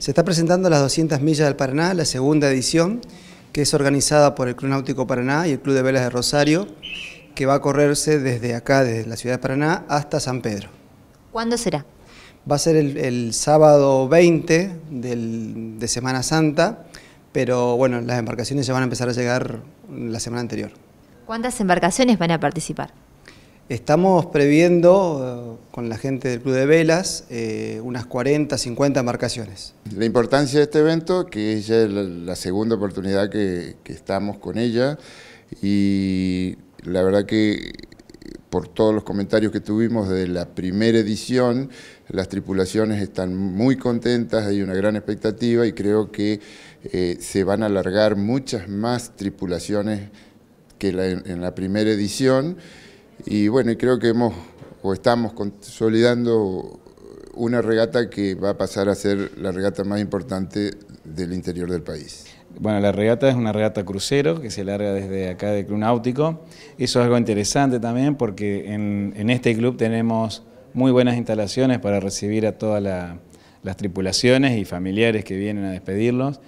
Se está presentando las 200 millas del Paraná, la segunda edición, que es organizada por el Club Náutico Paraná y el Club de Velas de Rosario, que va a correrse desde acá, desde la ciudad de Paraná, hasta San Pedro. ¿Cuándo será? Va a ser el, sábado 20 de Semana Santa, pero bueno, las embarcaciones ya van a empezar a llegar la semana anterior. ¿Cuántas embarcaciones van a participar? Estamos previendo eh, con la gente del Club de Velas eh, unas 40, 50 embarcaciones. La importancia de este evento, que es ya la, segunda oportunidad que, estamos con ella, y la verdad que por todos los comentarios que tuvimos de la primera edición, las tripulaciones están muy contentas, hay una gran expectativa y creo que eh, se van a alargar muchas más tripulaciones que en la primera edición. Y bueno, creo que hemos o estamos consolidando una regata que va a pasar a ser la regata más importante del interior del país. Bueno, la regata es una regata crucero que se larga desde acá del Club Náutico. Eso es algo interesante también porque en, este club tenemos muy buenas instalaciones para recibir a todas las tripulaciones y familiares que vienen a despedirlos.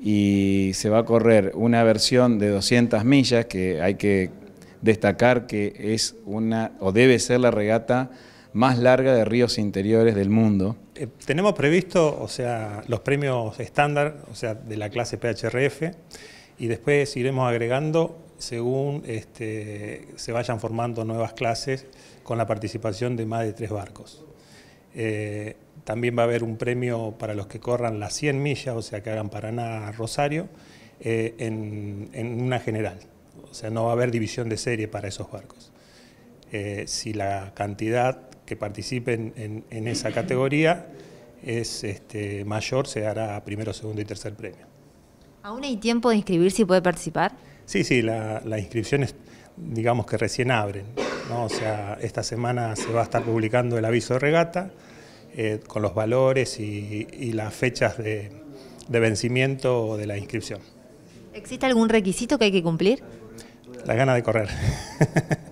Y se va a correr una versión de 200 millas que hay que destacar que es una, o debe ser la regata más larga de ríos interiores del mundo. Eh, tenemos previsto, o sea, los premios estándar, o sea, de la clase PHRF, y después iremos agregando según este, se vayan formando nuevas clases con la participación de más de tres barcos. Eh, también va a haber un premio para los que corran las 100 millas, o sea, que hagan Paraná-Rosario, eh, en una general. O sea, no va a haber división de serie para esos barcos. Eh, si la cantidad que participen en, esa categoría es este, mayor, se hará primero, segundo y tercer premio. ¿Aún hay tiempo de inscribirse y puede participar? Sí, sí, la, la inscripción es, digamos que recién abren. O sea, esta semana se va a estar publicando el aviso de regata eh, con los valores y, las fechas de vencimiento de la inscripción. ¿Existe algún requisito que hay que cumplir? La gana de correr.